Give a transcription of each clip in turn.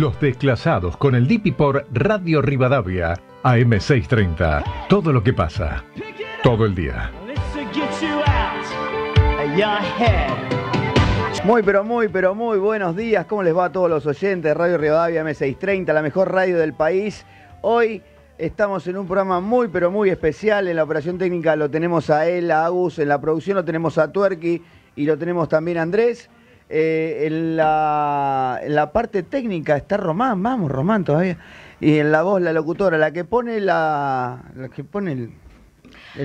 Los desclasados con el Dipi por Radio Rivadavia, AM630. Todo lo que pasa, todo el día. Muy, pero muy, pero muy buenos días. ¿Cómo les va a todos los oyentes de Radio Rivadavia am 630 la mejor radio del país? Hoy estamos en un programa muy, pero muy especial. En la operación técnica lo tenemos a él, a Agus, en la producción lo tenemos a Tuerqui y lo tenemos también a Andrés. Eh, en, la, parte técnica está Román, vamos, Román todavía. Y en la voz, la locutora, la que pone la. La que pone el.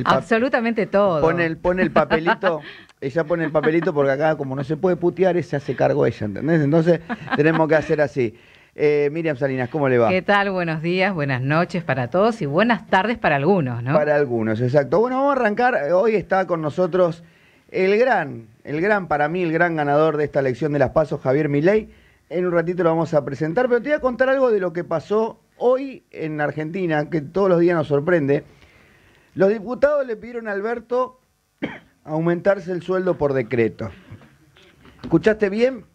Absolutamente todo. Pone el, pone el papelito. ella pone el papelito porque acá, como no se puede putear, se hace cargo ella, ¿entendés? Entonces tenemos que hacer así. Eh, Miriam Salinas, ¿cómo le va? ¿Qué tal? Buenos días, buenas noches para todos y buenas tardes para algunos, ¿no? Para algunos, exacto. Bueno, vamos a arrancar. Hoy está con nosotros el gran, el gran para mí, el gran ganador de esta elección de las pasos, Javier Milei. En un ratito lo vamos a presentar, pero te voy a contar algo de lo que pasó hoy en Argentina, que todos los días nos sorprende. Los diputados le pidieron a Alberto aumentarse el sueldo por decreto. ¿Escuchaste bien?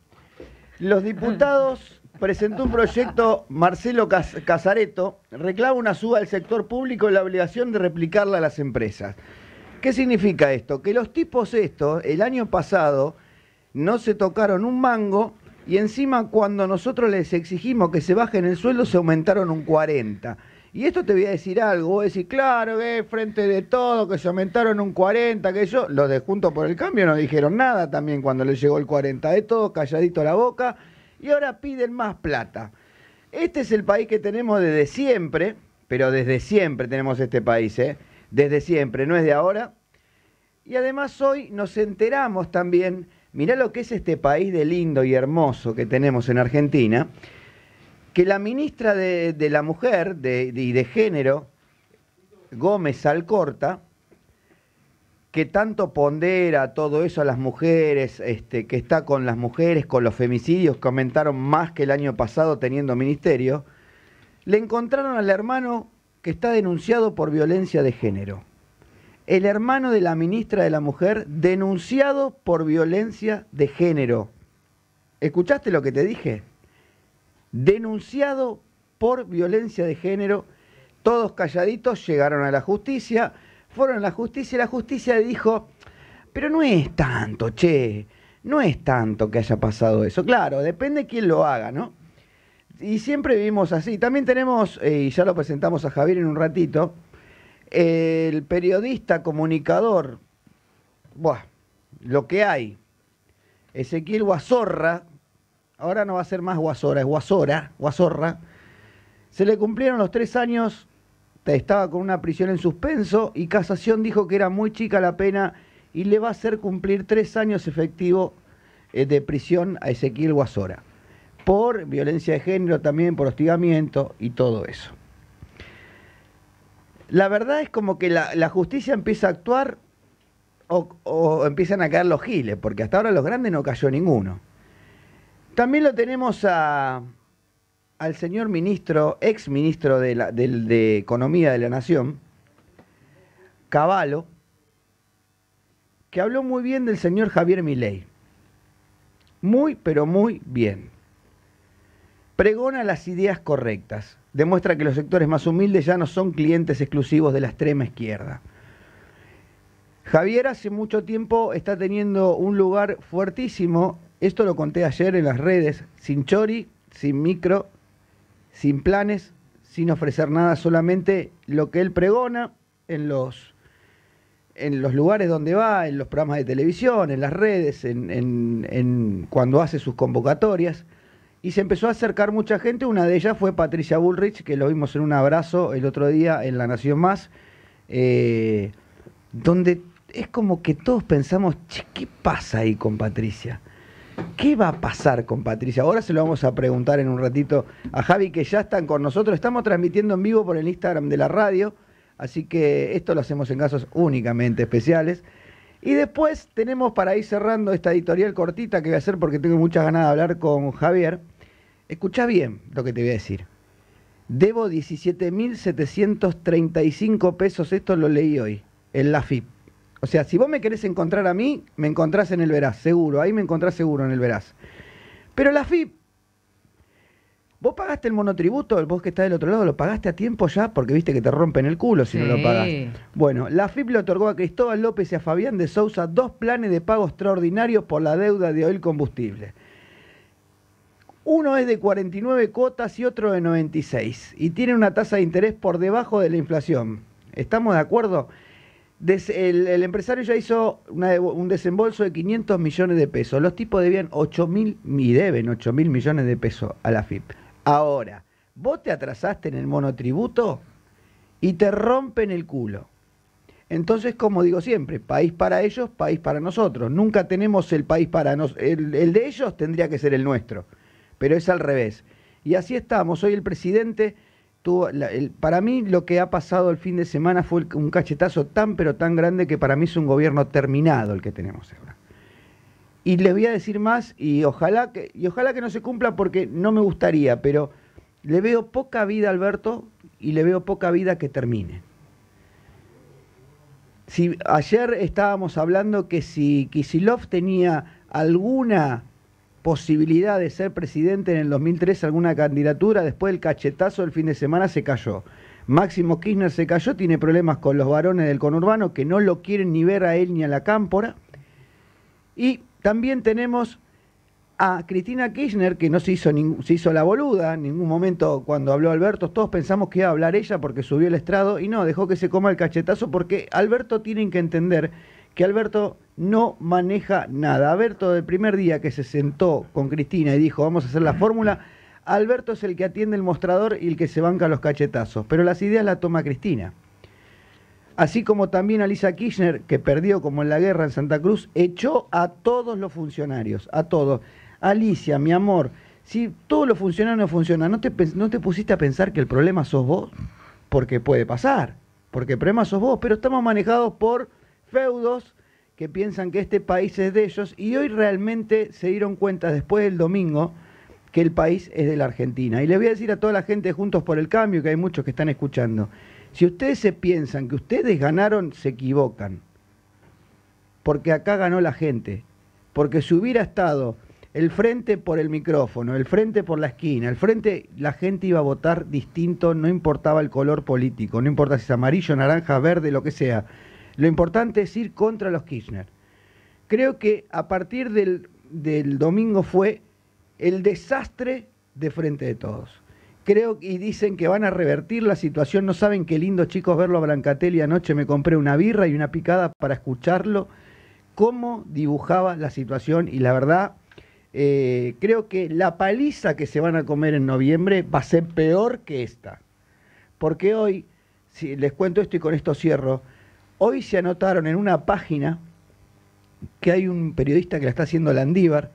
Los diputados presentó un proyecto Marcelo Casareto, reclama una suba al sector público y la obligación de replicarla a las empresas. ¿Qué significa esto? Que los tipos estos, el año pasado, no se tocaron un mango y encima cuando nosotros les exigimos que se bajen el sueldo se aumentaron un 40. Y esto te voy a decir algo, vos decís, claro, que frente de todo, que se aumentaron un 40, que ellos, los de Juntos por el Cambio no dijeron nada también cuando les llegó el 40, de todo calladito la boca, y ahora piden más plata. Este es el país que tenemos desde siempre, pero desde siempre tenemos este país, ¿eh? desde siempre, no es de ahora. Y además hoy nos enteramos también, mirá lo que es este país de lindo y hermoso que tenemos en Argentina, que la ministra de, la Mujer y de, Género, Gómez Alcorta, que tanto pondera todo eso a las mujeres, este, que está con las mujeres, con los femicidios, comentaron más que el año pasado teniendo ministerio, le encontraron al hermano está denunciado por violencia de género. El hermano de la ministra de la Mujer denunciado por violencia de género. ¿Escuchaste lo que te dije? Denunciado por violencia de género. Todos calladitos llegaron a la justicia, fueron a la justicia y la justicia dijo, pero no es tanto, che, no es tanto que haya pasado eso. Claro, depende quién lo haga, ¿no? y siempre vivimos así. También tenemos, eh, y ya lo presentamos a Javier en un ratito, el periodista, comunicador, lo que hay, Ezequiel Guazorra, ahora no va a ser más Guazorra, es Guazora, Guazorra, se le cumplieron los tres años, estaba con una prisión en suspenso y Casación dijo que era muy chica la pena y le va a hacer cumplir tres años efectivo eh, de prisión a Ezequiel Guazorra por violencia de género también, por hostigamiento y todo eso. La verdad es como que la, justicia empieza a actuar o, empiezan a caer los giles, porque hasta ahora los grandes no cayó ninguno. También lo tenemos a, al señor ministro, ex ministro de, Economía de la Nación, Caballo, que habló muy bien del señor Javier Milei. Muy, pero muy bien. Pregona las ideas correctas. Demuestra que los sectores más humildes ya no son clientes exclusivos de la extrema izquierda. Javier hace mucho tiempo está teniendo un lugar fuertísimo. Esto lo conté ayer en las redes. Sin chori, sin micro, sin planes, sin ofrecer nada, solamente lo que él pregona en los, en los lugares donde va, en los programas de televisión, en las redes, en, en cuando hace sus convocatorias y se empezó a acercar mucha gente. Una de ellas fue Patricia Bullrich, que lo vimos en un abrazo el otro día en La Nación Más, eh, donde es como que todos pensamos, che, ¿qué pasa ahí con Patricia? ¿Qué va a pasar con Patricia? Ahora se lo vamos a preguntar en un ratito a Javi, que ya están con nosotros. Estamos transmitiendo en vivo por el Instagram de la radio, así que esto lo hacemos en casos únicamente especiales. Y después tenemos para ir cerrando esta editorial cortita que voy a hacer porque tengo muchas ganas de hablar con Javier. Escucha bien lo que te voy a decir. Debo 17.735 pesos, esto lo leí hoy, en la FIP. O sea, si vos me querés encontrar a mí, me encontrás en el Veraz, seguro, ahí me encontrás seguro en el Veraz. Pero la FIP, vos pagaste el monotributo, vos que está del otro lado, lo pagaste a tiempo ya porque viste que te rompen el culo si no lo pagas. Bueno, la FIP le otorgó a Cristóbal López y a Fabián de Sousa dos planes de pago extraordinarios por la deuda de oil combustible. Uno es de 49 cuotas y otro de 96. Y tiene una tasa de interés por debajo de la inflación. ¿Estamos de acuerdo? el, empresario ya hizo un desembolso de 500 millones de pesos. Los tipos debían 8 mil, y deben 8 mil millones de pesos a la FIP. Ahora, vos te atrasaste en el monotributo y te rompen el culo. Entonces, como digo siempre, país para ellos, país para nosotros. Nunca tenemos el país para nosotros. el de ellos tendría que ser el nuestro pero es al revés. Y así estamos. Hoy el presidente tuvo. para mí, lo que ha pasado el fin de semana fue un cachetazo tan, pero tan grande que para mí es un gobierno terminado el que tenemos ahora. Y les voy a decir más, y ojalá que, y ojalá que no se cumpla porque no me gustaría, pero le veo poca vida a Alberto y le veo poca vida que termine. Si ayer estábamos hablando que si Kisilov tenía alguna posibilidad de ser presidente en el 2003 alguna candidatura, después del cachetazo del fin de semana se cayó. Máximo Kirchner se cayó, tiene problemas con los varones del conurbano que no lo quieren ni ver a él ni a la cámpora. Y también tenemos a Cristina Kirchner, que no se hizo, se hizo la boluda, en ningún momento cuando habló Alberto, todos pensamos que iba a hablar ella porque subió el estrado y no, dejó que se coma el cachetazo porque Alberto tiene que entender que Alberto no maneja nada. Alberto, del primer día que se sentó con Cristina y dijo, vamos a hacer la fórmula, Alberto es el que atiende el mostrador y el que se banca los cachetazos, pero las ideas las toma Cristina. Así como también Alicia Kirchner, que perdió como en la guerra en Santa Cruz, echó a todos los funcionarios, a todos. Alicia, mi amor, si todos los funcionarios no funcionan, ¿no te, ¿no te pusiste a pensar que el problema sos vos? Porque puede pasar, porque el problema sos vos, pero estamos manejados por feudos, que piensan que este país es de ellos y hoy realmente se dieron cuenta después del domingo que el país es de la Argentina. Y les voy a decir a toda la gente Juntos por el Cambio, que hay muchos que están escuchando, si ustedes se piensan que ustedes ganaron, se equivocan, porque acá ganó la gente, porque si hubiera estado el frente por el micrófono, el frente por la esquina, el frente, la gente iba a votar distinto, no importaba el color político, no importa si es amarillo, naranja, verde, lo que sea lo importante es ir contra los Kirchner. Creo que a partir del, domingo fue el desastre de frente de todos. Creo y dicen que van a revertir la situación. No saben qué lindo, chicos, verlo a y anoche. Me compré una birra y una picada para escucharlo. Cómo dibujaba la situación y la verdad. Eh, creo que la paliza que se van a comer en noviembre va a ser peor que esta. Porque hoy, si les cuento esto y con esto cierro, Hoy se anotaron en una página que hay un periodista que la está haciendo Landívar,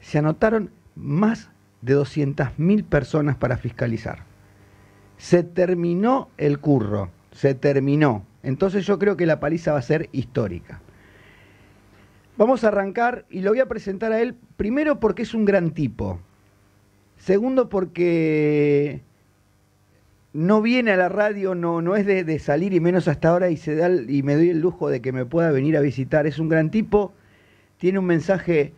se anotaron más de 200.000 personas para fiscalizar. Se terminó el curro, se terminó. Entonces yo creo que la paliza va a ser histórica. Vamos a arrancar y lo voy a presentar a él primero porque es un gran tipo. Segundo porque no viene a la radio, no, no es de, salir y menos hasta ahora y, se da, y me doy el lujo de que me pueda venir a visitar. Es un gran tipo, tiene un mensaje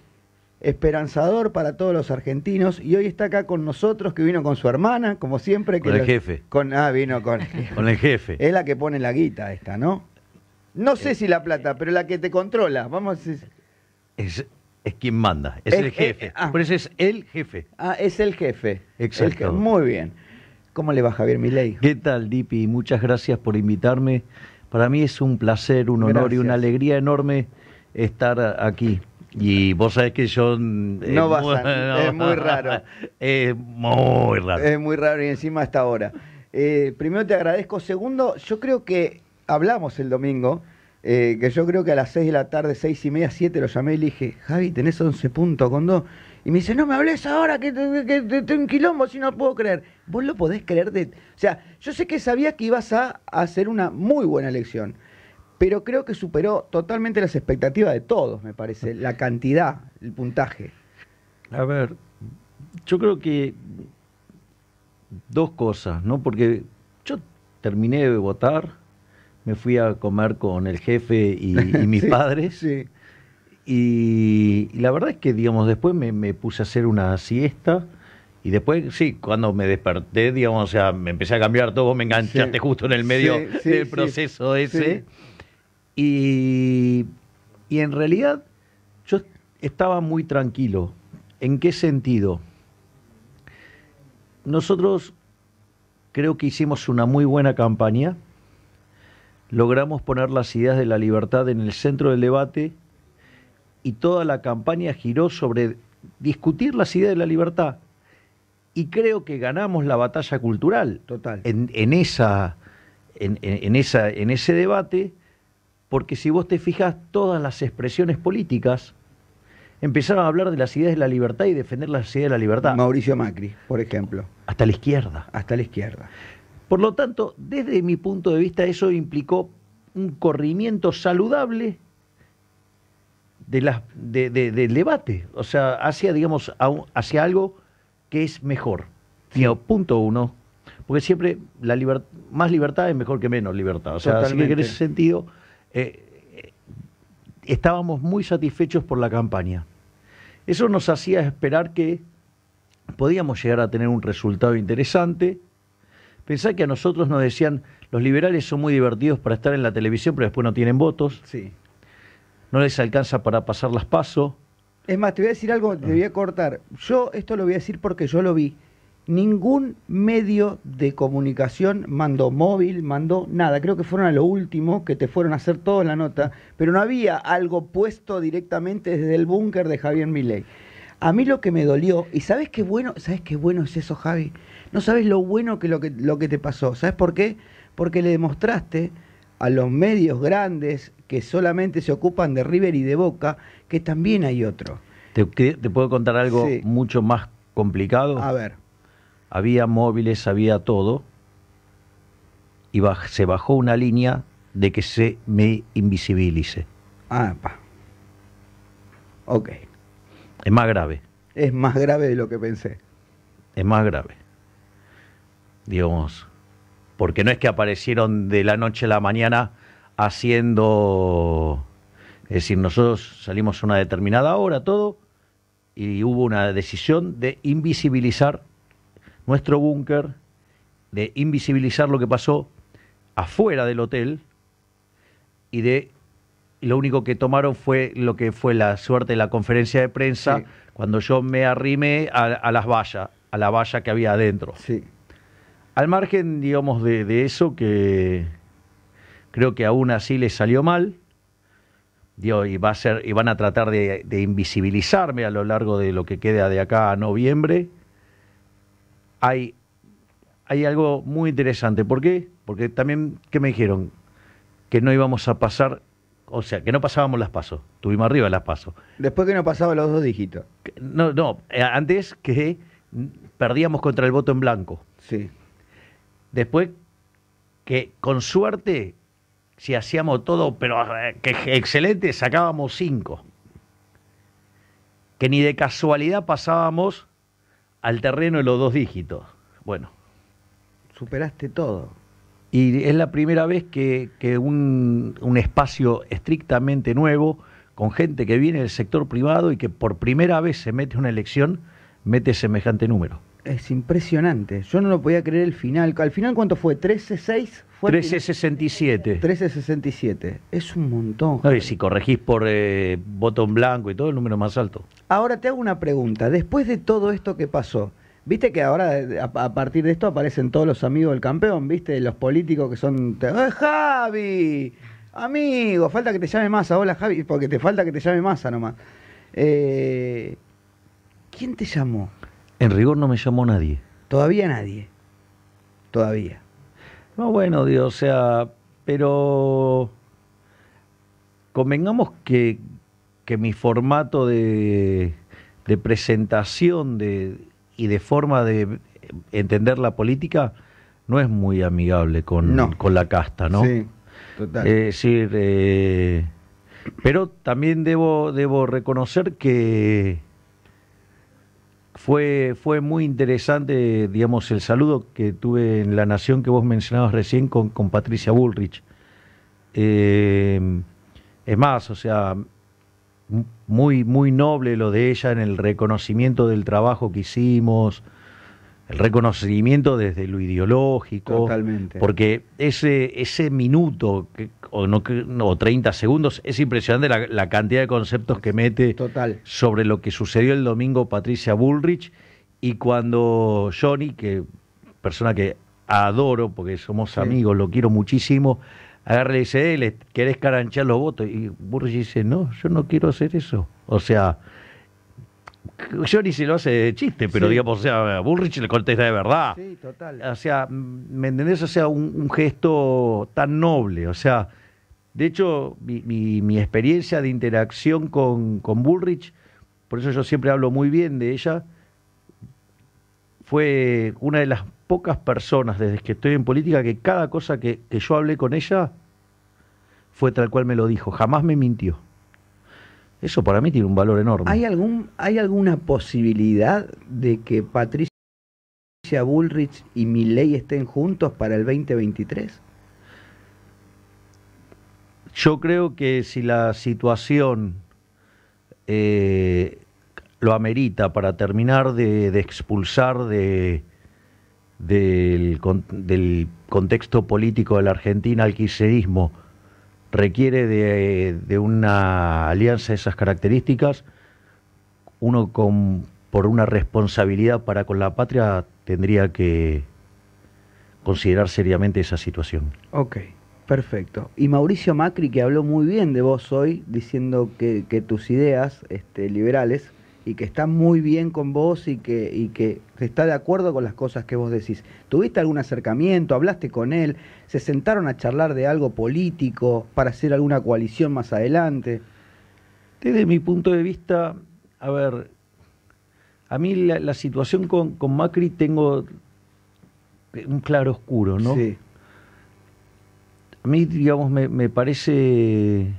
esperanzador para todos los argentinos y hoy está acá con nosotros que vino con su hermana, como siempre. con el jefe. ah, vino con, con el jefe. Es la que pone la guita esta, ¿no? No sé eh, si la plata, pero la que te controla. Vamos es, es quien manda, es, el jefe. Ah. Por eso es el jefe. Ah, es el jefe. Exacto. muy bien. ¿Cómo le va Javier Milei? ¿Qué tal, Dipi? Muchas gracias por invitarme. Para mí es un placer, un honor y una alegría enorme estar aquí. Y vos sabés que yo... Mm, no a, es muy raro. Es muy raro. Es muy raro y encima hasta ahora. Eh, primero te agradezco. Segundo, yo creo que hablamos el domingo, eh, que yo creo que a las 6 de la tarde, seis y media, 7, lo llamé y le dije, Javi, tenés 11 puntos con dos. Y me dice, no me hables ahora, que tengo un quilombo, si no puedo creer vos lo podés creer de... O sea, yo sé que sabía que ibas a hacer una muy buena elección, pero creo que superó totalmente las expectativas de todos, me parece, la cantidad, el puntaje. A ver, yo creo que dos cosas, ¿no? Porque yo terminé de votar, me fui a comer con el jefe y, mis padres. Y, la verdad es que, digamos, después me, me puse a hacer una siesta y después, sí, cuando me desperté, digamos, o sea, me empecé a cambiar todo, me enganchaste justo en el medio del proceso ese. y, en realidad yo estaba muy tranquilo. ¿En qué sentido? Nosotros creo que hicimos una muy buena campaña. Logramos poner las ideas de la libertad en el centro del debate y toda la campaña giró sobre discutir las ideas de la libertad y creo que ganamos la batalla cultural. Total. En, esa, en, esa, en ese debate, porque si vos te fijas, todas las expresiones políticas empezaron a hablar de las ideas de la libertad y defender las ideas de la libertad. Mauricio Macri, por ejemplo. Hasta la izquierda. Hasta la izquierda. Por lo tanto, desde mi punto de vista, eso implicó un corrimiento saludable de la, de, del debate, o sea, hacia, digamos, hacia algo que es mejor. punto uno. Porque siempre la más libertad es mejor que menos libertad. O sea, en ese sentido eh, estábamos muy satisfechos por la campaña. Eso nos hacía esperar que podíamos llegar a tener un resultado interesante. Pensá que a nosotros nos decían, los liberales son muy divertidos para estar en la televisión, pero después no tienen votos. Sí. No les alcanza para pasar las pasos es más, te voy a decir algo, te voy a ah. cortar. Yo esto lo voy a decir porque yo lo vi. Ningún medio de comunicación mandó móvil, mandó nada. Creo que fueron a lo último, que te fueron a hacer toda la nota, pero no había algo puesto directamente desde el búnker de Javier Milei. A mí lo que me dolió, y sabes qué bueno, sabes qué bueno es eso, Javi. No sabes lo bueno que que, lo que te pasó. ¿Sabes por qué? Porque le demostraste a los medios grandes que solamente se ocupan de River y de Boca, que también hay otro. ¿Te, puedo contar algo mucho más complicado? A ver. Había móviles, había todo, y se bajó una línea de que se me invisibilice. Ah, pa. Ok. Es más grave. Es más grave de lo que pensé. Es más grave. Digamos, porque no es que aparecieron de la noche a la mañana haciendo, es decir, nosotros salimos a una determinada hora, todo, y hubo una decisión de invisibilizar nuestro búnker, de invisibilizar lo que pasó afuera del hotel y de lo único que tomaron fue lo que fue la suerte de la conferencia de prensa cuando yo me arrimé a, a las vallas, a la valla que había adentro. Sí. Al margen, digamos, de, eso, que creo que aún así les salió mal, y, va a ser, y van a tratar de, invisibilizarme a lo largo de lo que queda de acá a noviembre, hay, hay algo muy interesante. ¿Por qué? Porque también, ¿qué me dijeron? Que no íbamos a pasar o sea, que no pasábamos las pasos. Tuvimos arriba las pasos. Después que no pasaba los dos dígitos. No, no, eh, antes que perdíamos contra el voto en blanco. Sí. Después que con suerte, si hacíamos todo, pero eh, que excelente, sacábamos cinco. Que ni de casualidad pasábamos al terreno de los dos dígitos. Bueno. Superaste todo. Y es la primera vez que, un, un, espacio estrictamente nuevo, con gente que viene del sector privado y que por primera vez se mete una elección, mete semejante número. Es impresionante. Yo no lo podía creer el final. ¿Al final cuánto fue? ¿13-6? 1367. 1367. Es un montón. No, si corregís por eh, botón blanco y todo, el número más alto. Ahora te hago una pregunta. Después de todo esto que pasó, viste que ahora a, partir de esto aparecen todos los amigos del campeón, viste, los políticos que son. Eh, Javi! Amigo, falta que te llame Massa. Hola, Javi, porque te falta que te llame Massa nomás. Eh, ¿Quién te llamó? En rigor no me llamó nadie. Todavía nadie. Todavía. No, bueno, Dios, o sea, pero convengamos que, mi formato de, presentación de, y de forma de entender la política no es muy amigable con, con la casta, ¿no? Sí, total. Es decir, eh, pero también debo, debo reconocer que fue, muy interesante, digamos, el saludo que tuve en La Nación que vos mencionabas recién con, Patricia Bullrich. Eh, es más, o sea, muy, muy noble lo de ella en el reconocimiento del trabajo que hicimos, el reconocimiento desde lo ideológico. Totalmente. Porque ese, ese minuto que, o, no, 30 segundos. Es impresionante la, cantidad de conceptos que mete sobre lo que sucedió el domingo Patricia Bullrich y cuando Johnny, que persona que adoro porque somos amigos, lo quiero muchísimo, agarra y dice, eh, le ¿querés caranchar los votos? Y Bullrich dice, no, yo no quiero hacer eso. O sea, Johnny se lo hace de chiste, pero digamos, o Bullrich le contesta de verdad. Sí, total. O sea, ¿me entendés? O sea, un gesto tan noble, o sea, de hecho, mi, experiencia de interacción con, Bullrich, por eso yo siempre hablo muy bien de ella, fue una de las pocas personas desde que estoy en política que cada cosa que, yo hablé con ella fue tal cual me lo dijo, jamás me mintió. Eso para mí tiene un valor enorme. ¿Hay, algún, ¿hay alguna posibilidad de que Patricia Bullrich y mi ley estén juntos para el 2023? Yo creo que si la situación eh, lo amerita para terminar de, expulsar de, del, contexto político de la Argentina al kirchnerismo, requiere de, una alianza de esas características, uno por una responsabilidad para con la patria tendría que considerar seriamente esa situación. Okay. Perfecto. Y Mauricio Macri, que habló muy bien de vos hoy, diciendo que, tus ideas este, liberales y que están muy bien con vos y que, que está de acuerdo con las cosas que vos decís. ¿Tuviste algún acercamiento? ¿Hablaste con él? ¿Se sentaron a charlar de algo político para hacer alguna coalición más adelante? Desde mi punto de vista, a ver, a mí la, situación con, con Macri tengo un claro oscuro, ¿no? Sí. A mí, digamos, me, parece,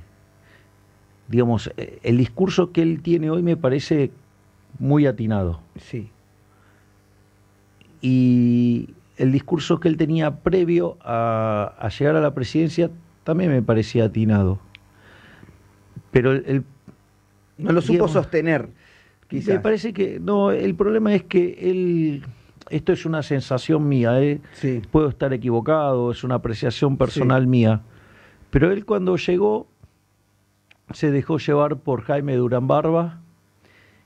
digamos, el discurso que él tiene hoy me parece muy atinado. Sí. Y el discurso que él tenía previo a, llegar a la presidencia también me parecía atinado. Pero él no lo supo sostener. Quizás. Me parece que no, el problema es que él esto es una sensación mía, ¿eh? puedo estar equivocado, es una apreciación personal mía. Pero él cuando llegó se dejó llevar por Jaime Durán Barba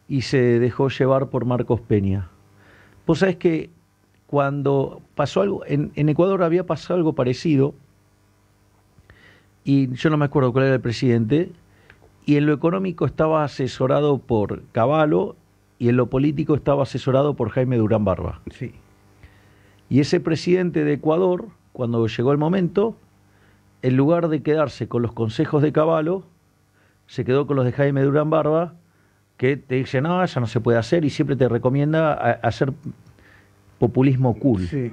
y se dejó llevar por Marcos Peña. Vos sabés que cuando pasó algo, en, Ecuador había pasado algo parecido, y yo no me acuerdo cuál era el presidente, y en lo económico estaba asesorado por Caballo y en lo político estaba asesorado por Jaime Durán Barba. Sí. Y ese presidente de Ecuador, cuando llegó el momento, en lugar de quedarse con los consejos de Caballo, se quedó con los de Jaime Durán Barba, que te dice, no, ya no se puede hacer y siempre te recomienda hacer populismo cool. Sí.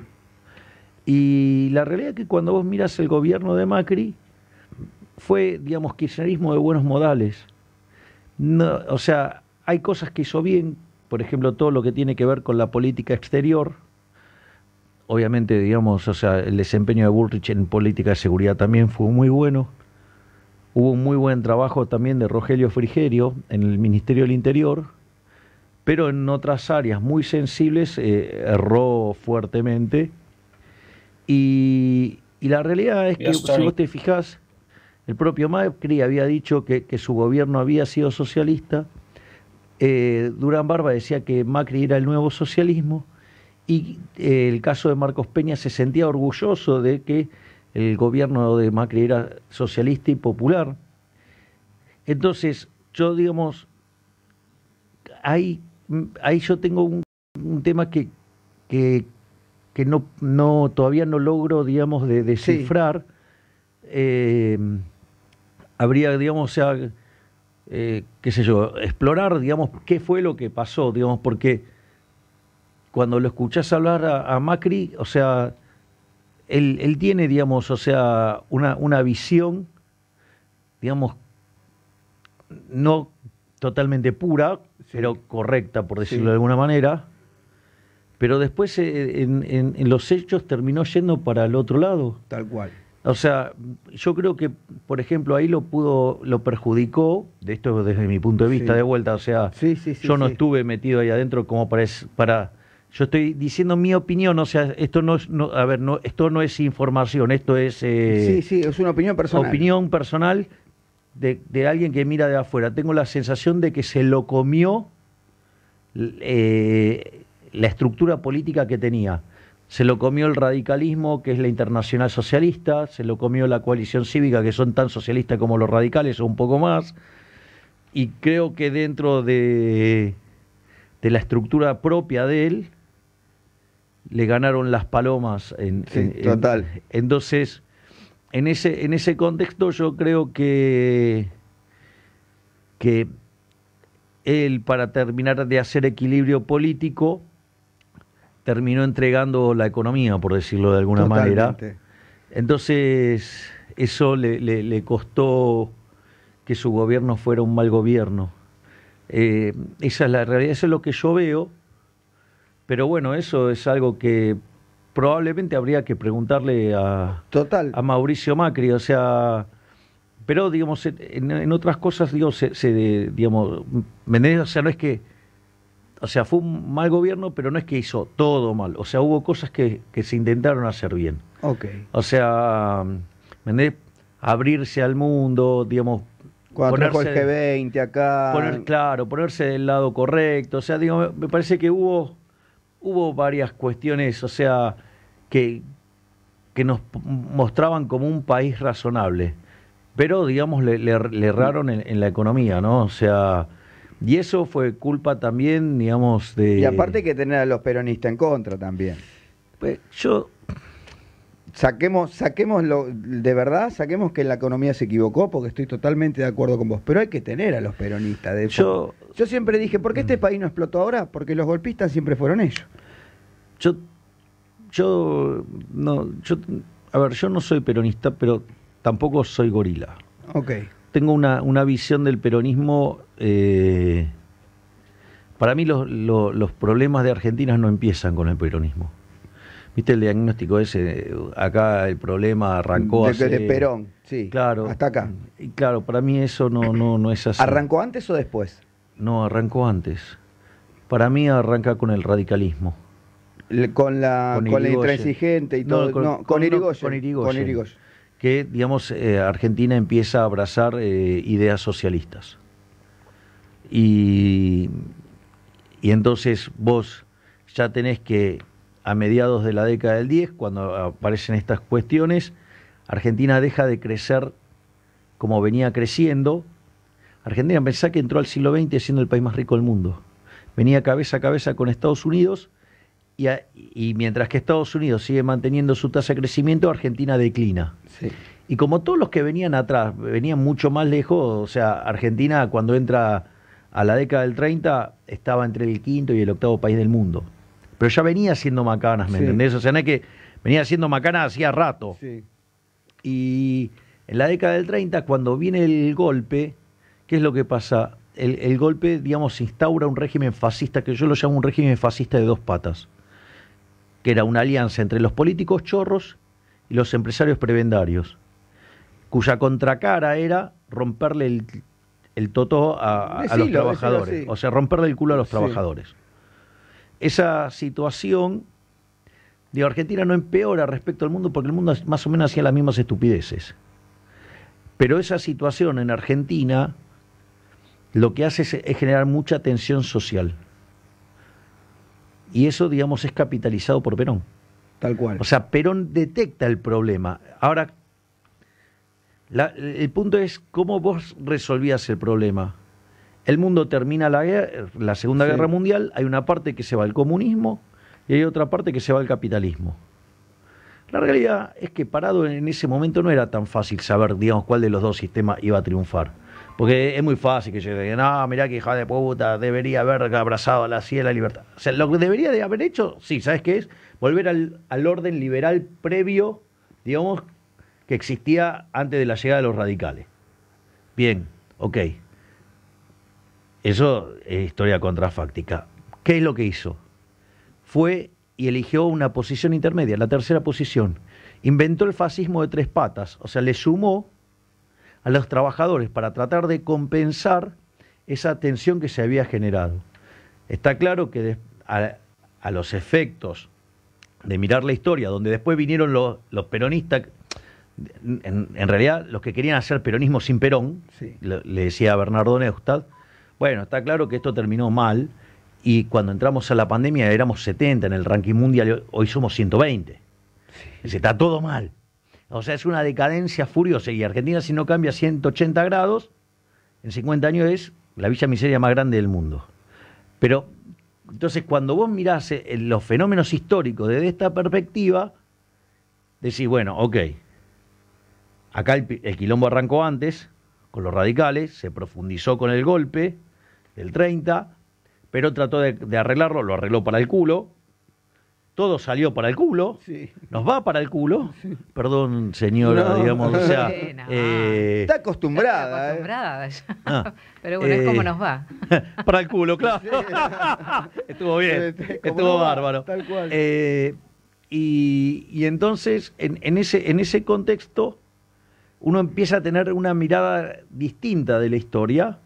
Y la realidad es que cuando vos miras el gobierno de Macri, fue, digamos, kirchnerismo de buenos modales. o sea, hay cosas que hizo bien, por ejemplo, todo lo que tiene que ver con la política exterior. Obviamente, digamos, o sea, el desempeño de Bullrich en política de seguridad también fue muy bueno. Hubo un muy buen trabajo también de Rogelio Frigerio en el Ministerio del Interior, pero en otras áreas muy sensibles eh, erró fuertemente. Y, la realidad es que, si vos te fijás, el propio Macri había dicho que su gobierno había sido socialista eh, Durán Barba decía que Macri era el nuevo socialismo y eh, el caso de Marcos Peña se sentía orgulloso de que el gobierno de Macri era socialista y popular. Entonces, yo digamos, ahí, yo tengo un, tema que, no, no, todavía no logro, digamos, de descifrar. Eh, habría, digamos, sea, eh, qué sé yo, explorar, digamos, qué fue lo que pasó, digamos, porque cuando lo escuchás hablar a, Macri, o sea, él, tiene, digamos, o sea, una, visión, digamos, no totalmente pura, pero correcta, por decirlo de alguna manera, pero después eh, en los hechos terminó yendo para el otro lado. Tal cual. O sea, yo creo que, por ejemplo, ahí lo pudo, lo perjudicó, de esto desde mi punto de vista, de vuelta, o sea, yo no estuve metido ahí adentro como para, para, yo estoy diciendo mi opinión, o sea, esto no es, a ver, no, esto no es información, esto es... Eh, sí, sí, es una opinión personal. Opinión personal de, de, alguien que mira de afuera. Tengo la sensación de que se lo comió eh, la estructura política que tenía se lo comió el radicalismo, que es la internacional socialista, se lo comió la coalición cívica, que son tan socialistas como los radicales o un poco más, y creo que dentro de, la estructura propia de él, le ganaron las palomas. En, total. entonces, en ese, en ese contexto yo creo que, que él, para terminar de hacer equilibrio político, terminó entregando la economía, por decirlo de alguna manera. Entonces, eso le, costó que su gobierno fuera un mal gobierno. Eh, esa es la realidad, eso es lo que yo veo, pero bueno, eso es algo que probablemente habría que preguntarle a, Mauricio Macri, o sea, pero digamos, en, otras cosas, digo, se, digamos, o sea, no es que o sea, fue un mal gobierno, pero no es que hizo todo mal. O sea, hubo cosas que, se intentaron hacer bien. Ok. O sea, abrirse al mundo, digamos. Cuando ponerse, el G20 acá. claro, ponerse del lado correcto. O sea, digo, me parece que hubo, hubo varias cuestiones, o sea, que, que nos mostraban como un país razonable. Pero, digamos, le, erraron en la economía, ¿no? O sea. Y eso fue culpa también, digamos, de... Y aparte hay que tener a los peronistas en contra también. Pues yo... Saquemos, saquemos lo, de verdad, saquemos que la economía se equivocó, porque estoy totalmente de acuerdo con vos, pero hay que tener a los peronistas. De yo, siempre dije, ¿por qué este país no explotó ahora? Porque los golpistas siempre fueron ellos. Yo, yo, no, yo, a ver, yo no soy peronista, pero tampoco soy gorila. Ok tengo una, visión del peronismo. Eh, para mí los, problemas de Argentina no empiezan con el peronismo. ¿Viste el diagnóstico ese? Acá el problema arrancó hace... De Perón, sí. Claro. Hasta acá. Y claro, para mí eso no, no, no es así. ¿Arrancó antes o después? No, arrancó antes. Para mí arranca con el radicalismo. con la, con, intransigente y todo. No, con, no, con, Con Irigoyen que, digamos, eh, Argentina empieza a abrazar eh, ideas socialistas. Y, y, entonces vos ya tenés que, a mediados de la década del 10, cuando aparecen estas cuestiones, Argentina deja de crecer como venía creciendo. Argentina, pensá que entró al siglo XX siendo el país más rico del mundo. Venía cabeza a cabeza con Estados Unidos y, mientras que Estados Unidos sigue manteniendo su tasa de crecimiento, Argentina declina. Y como todos los que venían atrás, venían mucho más lejos, o sea, Argentina cuando entra a la década del 30 estaba entre el quinto y el octavo país del mundo. Pero ya venía haciendo macanas, ¿me entendés? O sea, no es que venía haciendo macanas hacía rato. Y en la década del 30, cuando viene el golpe, ¿qué es lo que pasa? El, el golpe, digamos, instaura un régimen fascista, que yo lo llamo un régimen fascista de dos patas que era una alianza entre los políticos chorros y los empresarios prebendarios, cuya contracara era romperle el, el a, los trabajadores, o sea, romperle el culo a los trabajadores. Esa situación de Argentina no empeora respecto al mundo porque el mundo más o menos hacía las mismas estupideces. Pero esa situación en Argentina lo que hace es generar mucha tensión social. Y eso, digamos, es capitalizado por Perón. Tal cual. O sea, Perón detecta el problema. Ahora, el punto es cómo vos resolvías el problema. El mundo termina la, la Segunda Guerra Mundial, hay una parte que se va al comunismo y hay otra parte que se va al capitalismo. La realidad es que parado en ese momento no era tan fácil saber, digamos, cuál de los dos sistemas iba a triunfar. Porque es muy fácil que yo diga, no, mirá que hija de puta, debería haber abrazado a la silla de la libertad. O sea, lo que debería de haber hecho, sí, ¿sabes qué es? Volver al, al orden liberal previo, digamos, que existía antes de la llegada de los radicales. Bien, ok. Eso es historia contrafáctica. ¿Qué es lo que hizo? Fue y eligió una posición intermedia, la tercera posición. Inventó el fascismo de tres patas, o sea, le sumó a los trabajadores para tratar de compensar esa tensión que se había generado. Está claro que a, los efectos de mirar la historia, donde después vinieron los, peronistas, en, realidad los que querían hacer peronismo sin Perón, le, decía Bernardo Neustadt, bueno, está claro que esto terminó mal, y cuando entramos a la pandemia éramos 70 en el ranking mundial, hoy somos 120. se Está todo mal. O sea, es una decadencia furiosa. Y Argentina, si no cambia 180 grados, en 50 años es la villa miseria más grande del mundo. Pero, entonces, cuando vos mirás eh, los fenómenos históricos desde esta perspectiva, decís, bueno, ok, acá el quilombo arrancó antes, con los radicales, se profundizó con el golpe del 30, pero trató de, arreglarlo, lo arregló para el culo, todo salió para el culo, nos va para el culo. Perdón, señora, digamos, eh, está acostumbrada. ¿eh? Ah. Pero bueno, es como eh, nos va. para el culo, claro. estuvo bien, estuvo bárbaro. Tal cual. Y, entonces, ese, en ese contexto, uno empieza a tener una mirada distinta de la historia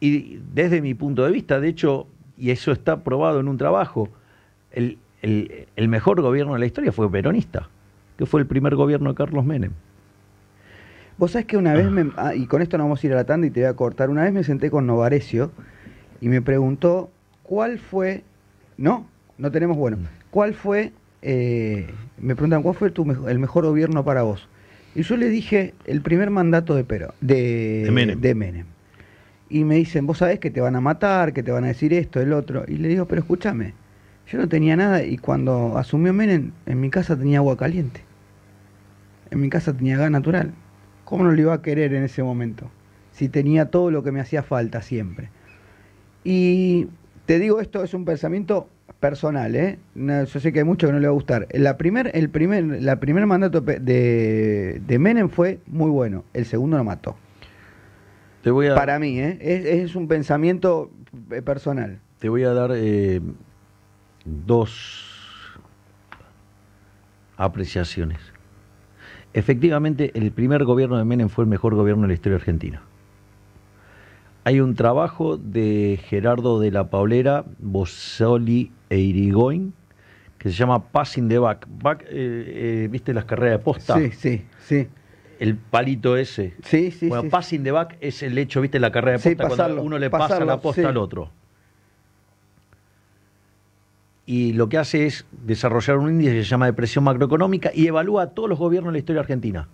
y desde mi punto de vista, de hecho, y eso está probado en un trabajo, el, mejor gobierno de la historia fue peronista, que fue el primer gobierno de Carlos Menem. Vos sabés que una vez ah. Ah, y con esto no vamos a ir a la tanda y te voy a cortar. Una vez me senté con Novarecio y me preguntó cuál fue. No, no tenemos bueno. ¿Cuál fue. Eh, me preguntan, ¿cuál fue el mejor gobierno para vos? Y yo le dije el primer mandato de Perón, De Menem y me dicen, vos sabés que te van a matar, que te van a decir esto, el otro. Y le digo, pero escúchame, yo no tenía nada y cuando asumió Menem, en mi casa tenía agua caliente. En mi casa tenía gas natural. ¿Cómo no lo iba a querer en ese momento? Si tenía todo lo que me hacía falta siempre. Y te digo, esto es un pensamiento personal, ¿eh? yo sé que hay mucho que no le va a gustar. La primer, el primer, la primer mandato de, de Menem fue muy bueno, el segundo lo mató para mí, ¿eh? es, un pensamiento eh, personal. Te voy a dar eh, dos apreciaciones. Efectivamente, el primer gobierno de Menem fue el mejor gobierno de la historia argentina. Hay un trabajo de Gerardo de la Paulera, Bossoli e Irigoyen, que se llama Passing the Back. ¿Viste las carreras de posta? Sí, sí, sí el palito ese. Sí, sí. Bueno, passing the back es el hecho, viste, la carrera de posta, cuando uno le pasa la posta al otro. Y lo que hace es desarrollar un índice que se llama depresión macroeconómica y evalúa a todos los gobiernos de la historia argentina.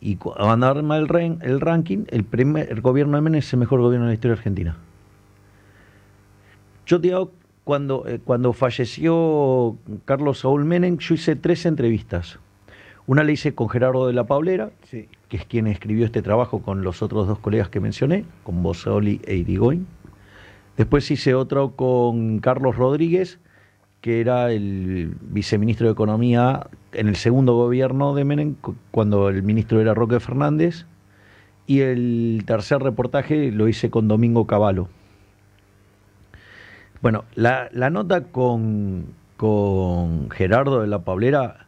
Y cuando arma el, ranking, el, primer, gobierno de Menem es el mejor gobierno de la historia argentina. Yo te digo, cuando, eh, cuando falleció Carlos Saúl Menem, yo hice tres entrevistas. Una la hice con Gerardo de la Paulera, que es quien escribió este trabajo con los otros dos colegas que mencioné, con Bosoli e Irigoyen. Después hice otro con Carlos Rodríguez, que era el viceministro de Economía en el segundo gobierno de Menem, cuando el ministro era Roque Fernández. Y el tercer reportaje lo hice con Domingo Cavallo. Bueno, la, nota con, con Gerardo de la Pablera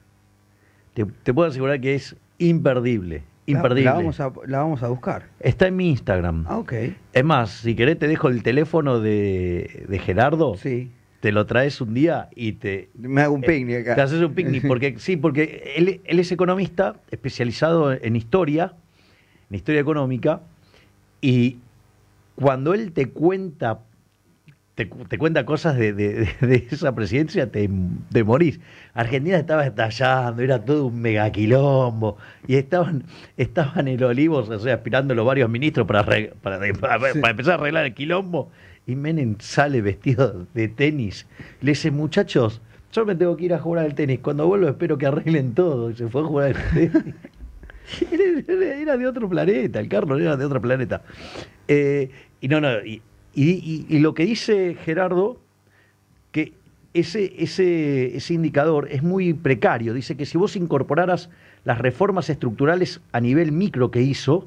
te, puedo asegurar que es imperdible. Imperdible. La, vamos a, la, vamos a, buscar. Está en mi Instagram. Ah, ok. Es más, si querés te dejo el teléfono de, de Gerardo. Sí. Te lo traes un día y te... Me hago un eh, picnic acá. Te haces un picnic, porque sí, porque él, es economista especializado en historia, en historia económica, y cuando él te cuenta te, cuenta cosas de, esa presidencia, te, morís. Argentina estaba estallando, era todo un mega quilombo y estaban, estaban en Olivos, aspirando los varios ministros para, para, empezar a arreglar el quilombo, y Menem sale vestido de tenis. Le dice, muchachos, yo me tengo que ir a jugar al tenis. Cuando vuelvo espero que arreglen todo. Y se fue a jugar al tenis. era, de otro planeta, el Carlos era de otro planeta. Eh, y no, no, y y, lo que dice Gerardo, que ese, indicador es muy precario. Dice que si vos incorporaras las reformas estructurales a nivel micro que hizo,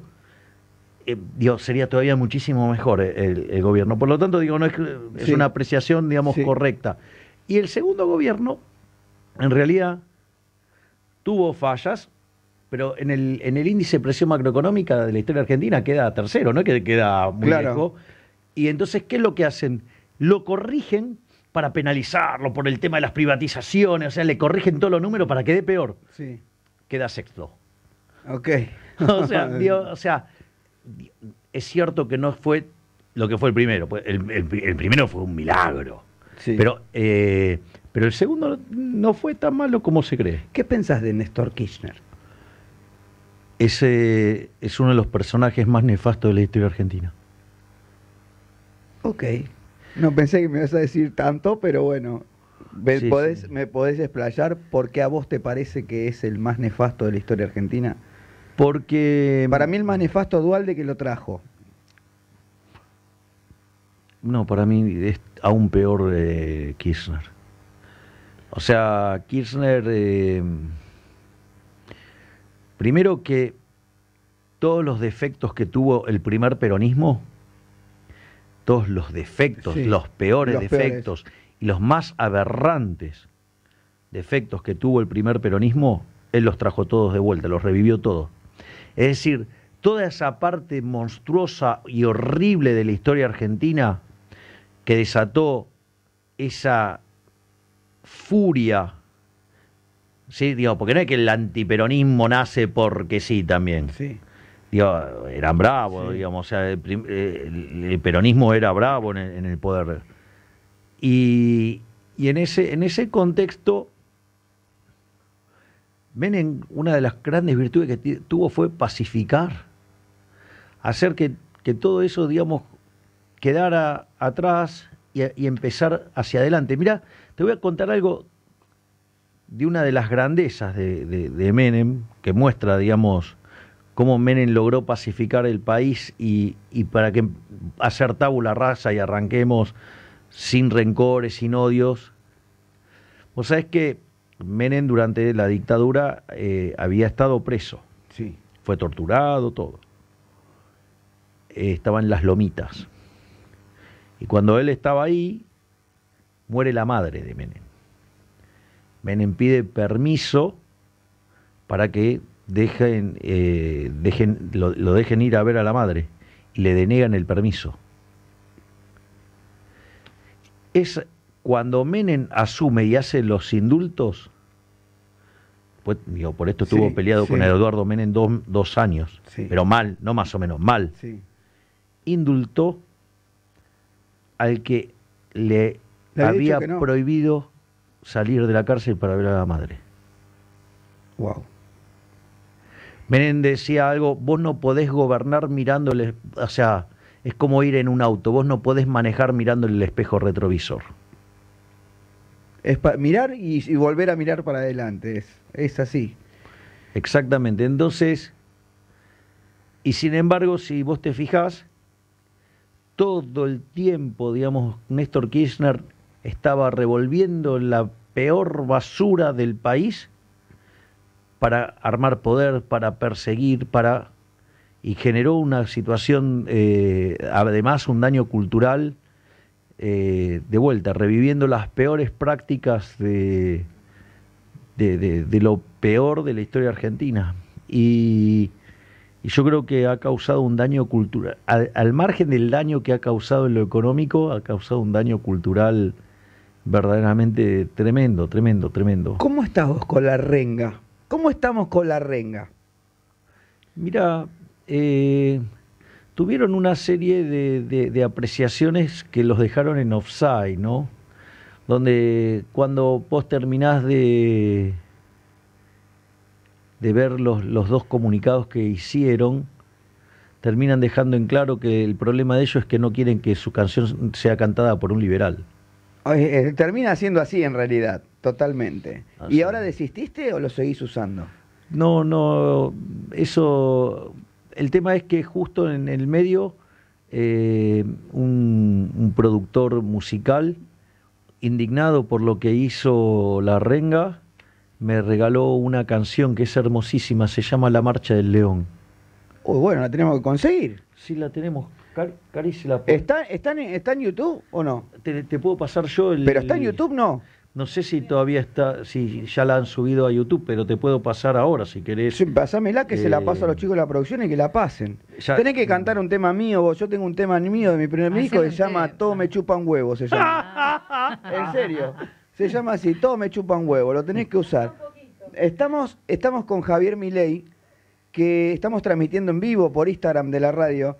eh, sería todavía muchísimo mejor eh, el, gobierno. Por lo tanto, digo, no es, es una apreciación, digamos, correcta. Y el segundo gobierno, en realidad, tuvo fallas, pero en el, en el índice de presión macroeconómica de la historia argentina queda tercero, no que queda muy lejos. Y entonces, ¿qué es lo que hacen? Lo corrigen para penalizarlo por el tema de las privatizaciones, o sea, le corrigen todos los números para que dé peor. Sí. Queda sexto. Ok. o sea, es cierto que no fue lo que fue el primero. Pues, el, el, primero fue un milagro. Pero, eh, pero el segundo no fue tan malo como se cree. ¿Qué pensás de Néstor Kirchner? Ese es uno de los personajes más nefastos de la historia argentina. Ok. No pensé que me ibas a decir tanto, pero bueno. ¿me, podés, ¿Me explayar por qué a vos te parece que es el más nefasto de la historia argentina? Porque. Para mí, el más nefasto dual de que lo trajo. No, para mí es aún peor Kirchner. O sea, Kirchner. Eh, primero que todos los defectos que tuvo el primer peronismo todos los defectos, los peores defectos y los más aberrantes defectos que tuvo el primer peronismo, él los trajo todos de vuelta, los revivió todos. Es decir, toda esa parte monstruosa y horrible de la historia argentina que desató esa furia, ¿sí? Digo, porque no es que el antiperonismo nace porque sí también. Sí eran bravos, digamos, o sea, eh, el, peronismo era bravo en el, poder. Y, en, ese, en ese contexto, Menem, una de las grandes virtudes que tuvo fue pacificar, hacer que, que todo eso, digamos, quedara atrás y, empezar hacia adelante. Mira, te voy a contar algo de una de las grandezas de Menem, que muestra, digamos, cómo Menem logró pacificar el país y, para que hacer tabula raza y arranquemos sin rencores, sin odios. Vos sabés que Menem durante la dictadura eh, había estado preso. Sí. Fue torturado, todo. Eh, estaba en las lomitas. Y cuando él estaba ahí, muere la madre de Menem. Menem pide permiso para que dejen, eh, dejen lo, dejen ir a ver a la madre y le denegan el permiso. Es cuando Menem asume y hace los indultos, pues, digo, por esto estuvo peleado con Eduardo Menem dos, años, pero mal, no más o menos, mal. Indultó al que le, había prohibido salir de la cárcel para ver a la madre. Wow. Menem decía algo, vos no podés gobernar mirándole, o sea, es como ir en un auto, vos no podés manejar mirándole el espejo retrovisor. Es mirar y, volver a mirar para adelante, es, es así. Exactamente, entonces, y sin embargo, si vos te fijás, todo el tiempo, digamos, Néstor Kirchner estaba revolviendo la peor basura del país para armar poder, para perseguir, para y generó una situación, eh, además un daño cultural, eh, de vuelta, reviviendo las peores prácticas de, de, lo peor de la historia argentina. Y, yo creo que ha causado un daño cultural, al, al, margen del daño que ha causado en lo económico, ha causado un daño cultural verdaderamente tremendo, tremendo, tremendo. ¿Cómo estás vos con la renga? ¿Cómo estamos con la renga? Mira, eh, tuvieron una serie de, apreciaciones que los dejaron en offside, ¿no? Donde cuando vos terminás de, de ver los dos comunicados que hicieron, terminan dejando en claro que el problema de ellos es que no quieren que su canción sea cantada por un liberal. Eh, termina siendo así en realidad, totalmente. Ah, ¿Y ahora desististe o lo seguís usando? No, no, eso... El tema es que justo en el medio eh, un, productor musical indignado por lo que hizo La Renga, me regaló una canción que es hermosísima, se llama La Marcha del León. uy bueno, la tenemos que conseguir. Sí, la tenemos ¿Está, está, en, ¿Está en YouTube o no? Te, puedo pasar yo el. ¿Pero está en YouTube no? No sé si todavía está, si ya la han subido a YouTube, pero te puedo pasar ahora si querés. Sí, pasámela que se la eh, paso a los chicos de la producción y que la pasen. Tenés que cantar un tema mío, vos. Yo tengo un tema mío de mi primer disco que se llama Todo me chupa un huevo, se llama. en serio. Se llama así, Todo me chupa un huevo, lo tenés que usar. Estamos, estamos con Javier Milei, que estamos transmitiendo en vivo por Instagram de la radio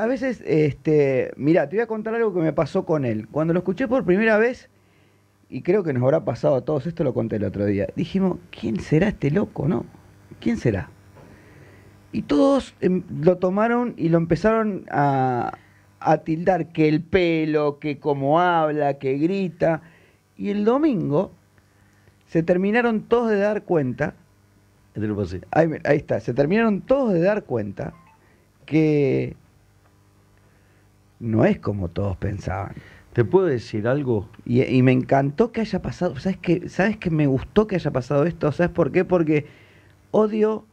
a veces, este, mira, te voy a contar algo que me pasó con él. Cuando lo escuché por primera vez, y creo que nos habrá pasado a todos, esto lo conté el otro día, dijimos, ¿quién será este loco, no? ¿Quién será? Y todos em, lo tomaron y lo empezaron a, tildar, que el pelo, que cómo habla, que grita. Y el domingo se terminaron todos de dar cuenta. Este ahí está, se terminaron todos de dar cuenta que no es como todos pensaban. ¿Te puedo decir algo? Y, me encantó que haya pasado, ¿sabes que, ¿sabes que me gustó que haya pasado esto? ¿Sabes por qué? Porque odio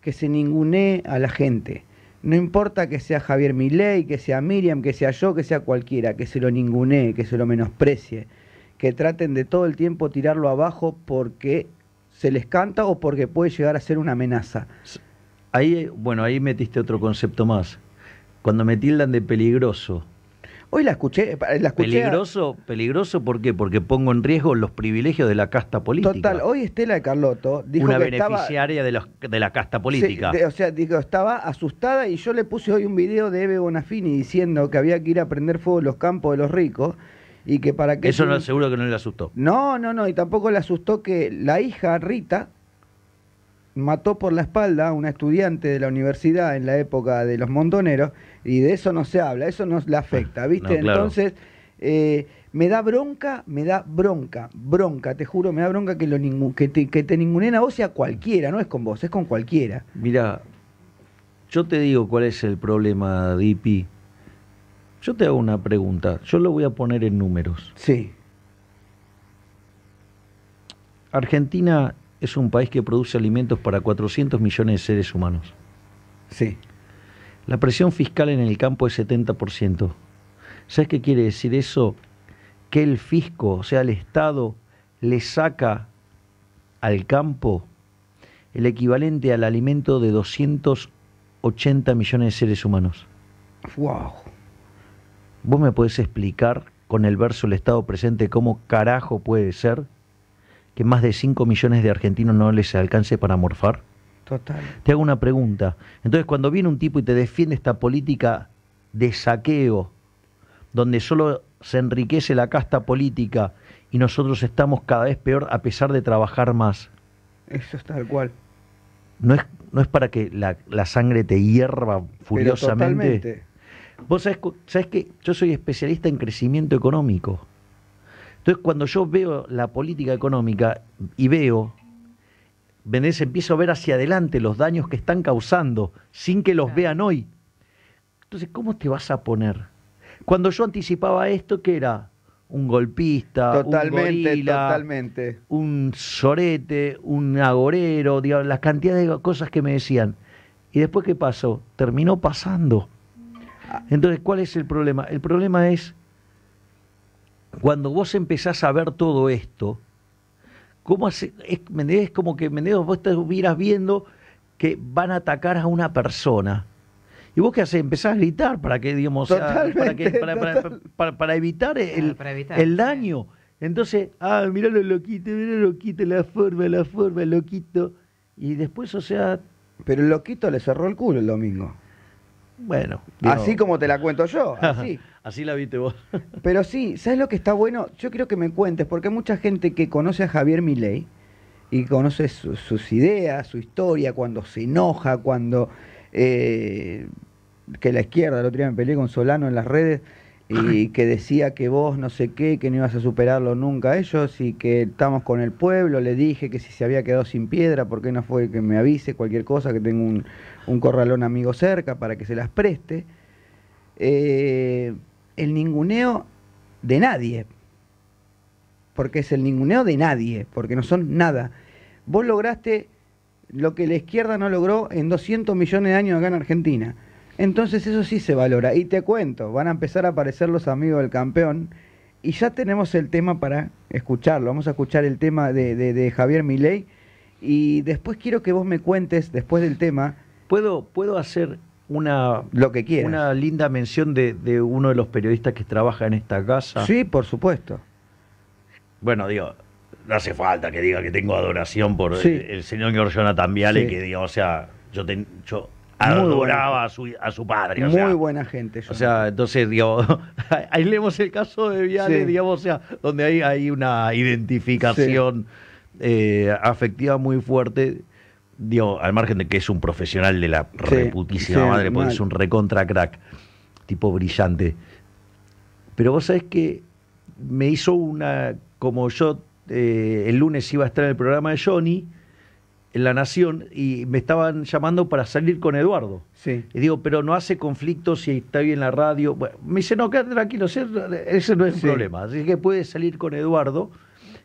que se ningunee a la gente. No importa que sea Javier Milei, que sea Miriam, que sea yo, que sea cualquiera, que se lo ningunee, que se lo menosprecie, que traten de todo el tiempo tirarlo abajo porque se les canta o porque puede llegar a ser una amenaza. Ahí, bueno, ahí metiste otro concepto más cuando me tildan de peligroso. Hoy la escuché, eh, Peligroso, peligroso, ¿por qué? Porque pongo en riesgo los privilegios de la casta política. Total, hoy Estela de Carlotto dijo Una beneficiaria de, los, de la casta política. o sea, dijo estaba asustada y yo le puse hoy un video de Eve Bonafini diciendo que había que ir a prender fuego los campos de los ricos y que para que Eso no, seguro que no le asustó. No, no, no, y tampoco le asustó que la hija Rita mató por la espalda a una estudiante de la universidad en la época de los montoneros y de eso no se habla, eso no le afecta, ah, ¿viste? Entonces, eh, me da bronca, me da bronca, bronca, te juro, me da bronca que, lo que, te, que te a vos sea cualquiera, no es con vos, es con cualquiera. Mira, yo te digo cuál es el problema, Dipi. Yo te hago una pregunta, yo lo voy a poner en números. Sí. Argentina es un país que produce alimentos para 400 millones de seres humanos. Sí. La presión fiscal en el campo es 70%. ¿Sabes qué quiere decir eso? Que el fisco, o sea, el Estado, le saca al campo el equivalente al alimento de 280 millones de seres humanos. ¡Wow! ¿Vos me podés explicar con el verso el Estado presente cómo carajo puede ser que más de 5 millones de argentinos no les alcance para morfar? Total. Te hago una pregunta. Entonces, cuando viene un tipo y te defiende esta política de saqueo, donde solo se enriquece la casta política y nosotros estamos cada vez peor a pesar de trabajar más. Eso está tal cual. No es, no es para que la, sangre te hierva furiosamente. totalmente. Vos sabés, sabés que yo soy especialista en crecimiento económico. Entonces, cuando yo veo la política económica y veo, Venecia empiezo a ver hacia adelante los daños que están causando sin que los vean hoy. Entonces, ¿cómo te vas a poner? Cuando yo anticipaba esto, que era un golpista, totalmente, un gorila, totalmente. un sorete, un agorero, digamos, la cantidad de cosas que me decían. ¿Y después qué pasó? Terminó pasando. Ah. Entonces, ¿cuál es el problema? El problema es cuando vos empezás a ver todo esto, ¿cómo hace, es, es, como que vos vos estuvieras viendo que van a atacar a una persona. ¿Y vos qué haces? Empezás a gritar para que, digamos, para, para, evitar el, ah, daño. Entonces, ah, mirá lo loquito, mira lo loquito, la forma, la forma, loquito. Y después, o sea... Pero el loquito le cerró el culo el domingo. Bueno. así como te la cuento yo, así. Así la viste vos. Pero sí, ¿sabes lo que está bueno? Yo quiero que me cuentes, porque hay mucha gente que conoce a Javier Milei y conoce sus ideas, su historia, cuando se enoja, cuando... Eh, que la izquierda, el otro día me peleé con Solano en las redes y que decía que vos no sé qué, que no ibas a superarlo nunca a ellos y que estamos con el pueblo, le dije que si se había quedado sin piedra, ¿por qué no fue que me avise cualquier cosa, que tengo un, un corralón amigo cerca para que se las preste? Eh, el ninguneo de nadie, porque es el ninguneo de nadie, porque no son nada. Vos lograste lo que la izquierda no logró en 200 millones de años acá en Argentina. Entonces eso sí se valora. Y te cuento, van a empezar a aparecer los amigos del campeón. Y ya tenemos el tema para escucharlo. Vamos a escuchar el tema de, Javier Milei. Y después quiero que vos me cuentes, después del tema... ¿Puedo, puedo hacer una, Lo que una linda mención de, uno de los periodistas que trabaja en esta casa. Sí, por supuesto. Bueno, digo, no hace falta que diga que tengo adoración por el, señor Jonathan Viale, que digo, o sea, yo, ten, yo adoraba a su, a su padre. muy buena gente. Yo. O sea, entonces, digo, ahí leemos el caso de Viale, digamos, o sea, donde hay, hay una identificación eh, afectiva muy fuerte digo, al margen de que es un profesional de la reputísima madre, porque es un recontra crack, tipo brillante. Pero vos sabés que me hizo una, como yo eh, el lunes iba a estar en el programa de Johnny, en La Nación, y me estaban llamando para salir con Eduardo. Y digo, pero no hace conflicto si está bien la radio. me dice, no, quédate tranquilo, ese no es un problema. Así que puede salir con Eduardo.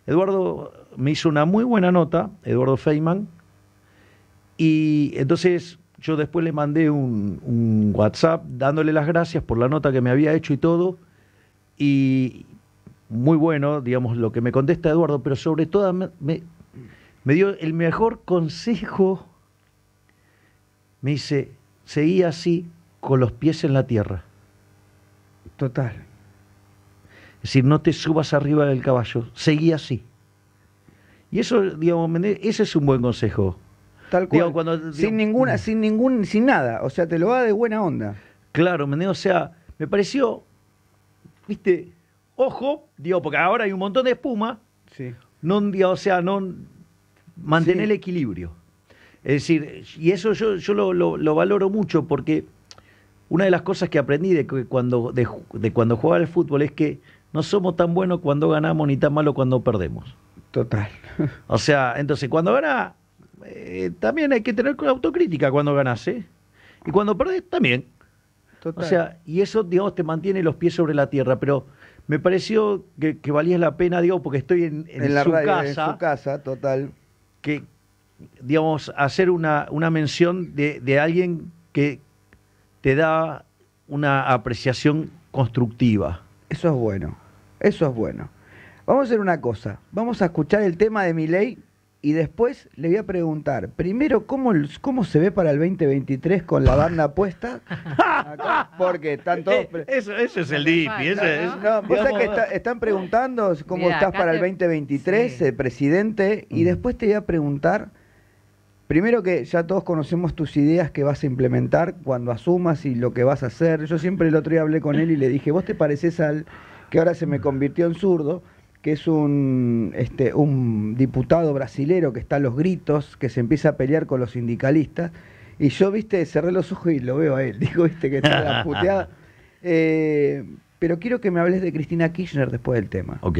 Eduardo me hizo una muy buena nota, Eduardo Feynman, y entonces yo después le mandé un, WhatsApp dándole las gracias por la nota que me había hecho y todo. Y muy bueno, digamos, lo que me contesta Eduardo, pero sobre todo me, dio el mejor consejo. Me dice, seguí así con los pies en la tierra. Total. Es decir, no te subas arriba del caballo, seguí así. Y eso, digamos, ese es un buen consejo. Tal cual. sin ninguna, mm. sin ningún, sin nada. O sea, te lo va de buena onda. Claro, ¿me O sea, me pareció, viste, ojo, digo, porque ahora hay un montón de espuma. Sí. No, o sea, no mantener el equilibrio. Es decir, y eso yo, yo lo, valoro mucho porque una de las cosas que aprendí de cuando, de, de cuando jugaba al fútbol es que no somos tan buenos cuando ganamos ni tan malos cuando perdemos. Total. O sea, entonces cuando gana eh, también hay que tener autocrítica cuando ganas, ¿eh? Y cuando perdes también. O sea, y eso, digamos, te mantiene los pies sobre la tierra, pero me pareció que, valía la pena, digo, porque estoy en, su casa. En su casa, total. Que, digamos, hacer una, una mención de, de alguien que te da una apreciación constructiva. Eso es bueno, eso es bueno. Vamos a hacer una cosa, vamos a escuchar el tema de mi ley y después le voy a preguntar, primero, ¿cómo, cómo se ve para el 2023 con la banda puesta? porque están todos... Eh, eso, es el dip, es, no, vos que están preguntando cómo estás para el 2023, eh, presidente, y mm. después te voy a preguntar, primero que ya todos conocemos tus ideas que vas a implementar cuando asumas y lo que vas a hacer. Yo siempre el otro día hablé con él y le dije, vos te pareces al que ahora se me convirtió en zurdo, que es un, este, un diputado brasilero que está a los gritos, que se empieza a pelear con los sindicalistas. Y yo, viste, cerré los ojos y lo veo a él. Digo, viste, que está la puteada. Eh, pero quiero que me hables de Cristina Kirchner después del tema. Ok.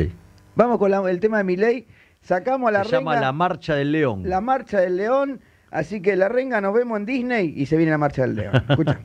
Vamos con el tema de mi ley. Sacamos la Se llama La Marcha del León. La Marcha del León. Así que la renga nos vemos en Disney y se viene la Marcha del León. Escucha.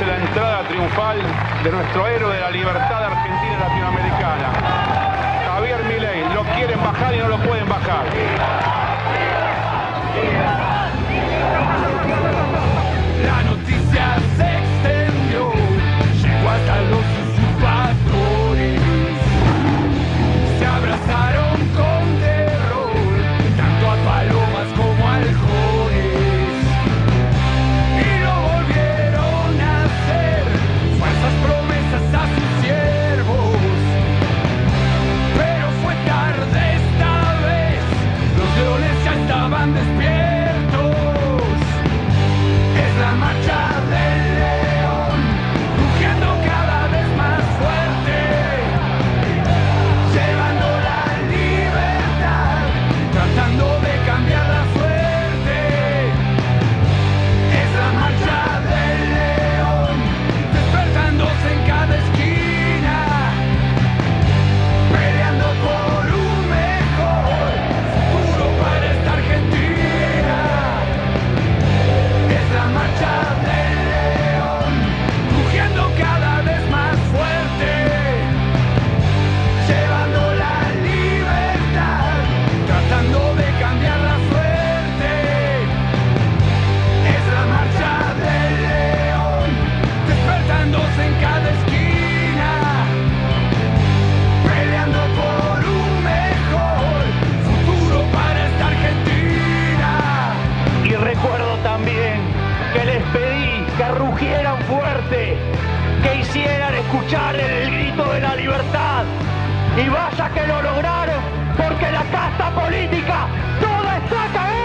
es la entrada triunfal de nuestro héroe de la libertad argentina latinoamericana. Javier Milei, lo quieren bajar y no lo pueden bajar. hicieran fuerte, que hicieran escuchar el grito de la libertad. Y vaya que lo lograron, porque la casta política todo está caída.